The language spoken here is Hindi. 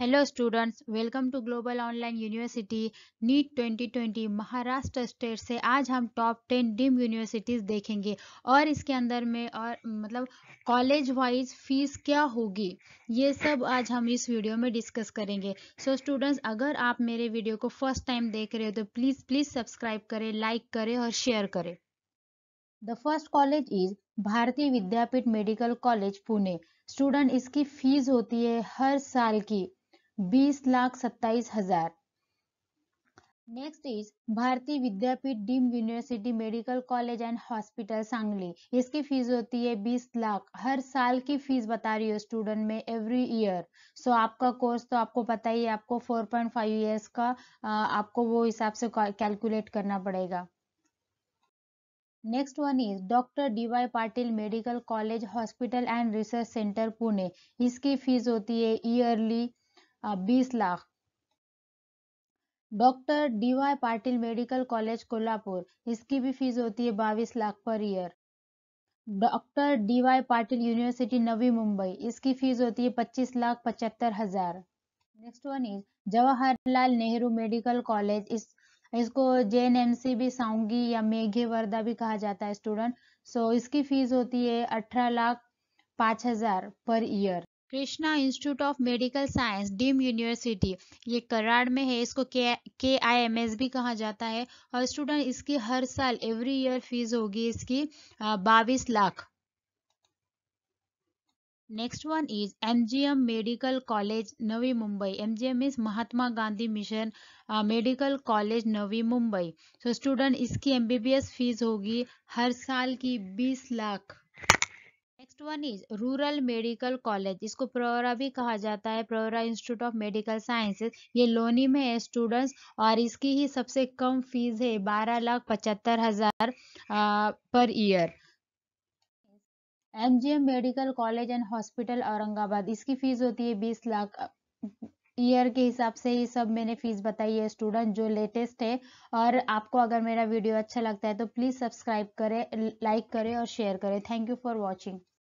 hello students welcome to global online university NEET 2020 Maharashtra state से आज हम टॉप टेन डीम यूनिवर्सिटीज़ देखेंगे और इसके अंदर में और मतलब कॉलेज वाइज फीस क्या होगी ये सब आज हम इस वीडियो में डिस्कस करेंगे सो so, स्टूडेंट्स अगर आप मेरे वीडियो को फर्स्ट टाइम देख रहे हो तो प्लीज़ प्लीज़ सब्सक्राइब करें लाइक करें और शेयर करें the first college is Bharati Vidyapeeth medical college Pune student इसकी फीस होती है हर साल की बीस लाख सत्ताईस हजार next is Bharati Vidyapeeth deem university medical college and hospital Sangli इसकी फीस होती है बीस लाख हर साल की फीस बता रही हो स्टूडेंट में एवरी ईयर सो आपका कोर्स तो आपको पता ही है आपको 4.5 पॉइंट फाइव ईयर्स का आपको वो हिसाब से कैलकुलेट करना पड़ेगा next one is doctor D Y Patil medical college hospital and research centre Pune इसकी फीस होती है ईयरली बीस lakh doctor D Y Patil medical college Kolhapur इसकी भी फीस होती है बाईस lakh per year doctor D Y Patil university Navi Mumbai इसकी फीस होती है पच्चीस लाख पचहत्तर हजार next one is Jawaharlal Nehru medical college इस इसको जे एन एम सी भी साउंगी या मेघे वर्दा भी कहा जाता है स्टूडेंट सो so, इसकी फीस होती है अठारह लाख पाँच हजार per year Krishna institute of medical science deem university ये कराड़ में है इसको के आई एम एस भी कहा जाता है और स्टूडेंट इसकी हर साल एवरी ईयर फीस होगी इसकी बाईस lakh next one is MGM medical college Navi Mumbai MGM is Mahatma Gandhi mission medical college Navi Mumbai so student इसकी एमबीबीएस फीस होगी हर साल की 20 lakh next one is rural medical college इसको प्रोरा भी कहा जाता है Pravara institute of medical sciences ये लोनी में है स्टूडेंट्स और इसकी ही सबसे कम फीस है बारह लाख पचहत्तर हजार per year MGM medical college and hospital Aurangabad इसकी फीस होती है बीस लाख ईयर के हिसाब से ही सब मैंने फीस बताई है स्टूडेंट जो लेटेस्ट है और आपको अगर मेरा वीडियो अच्छा लगता है तो प्लीज़ सब्सक्राइब करें लाइक करें और शेयर करें थैंक यू फॉर वॉचिंग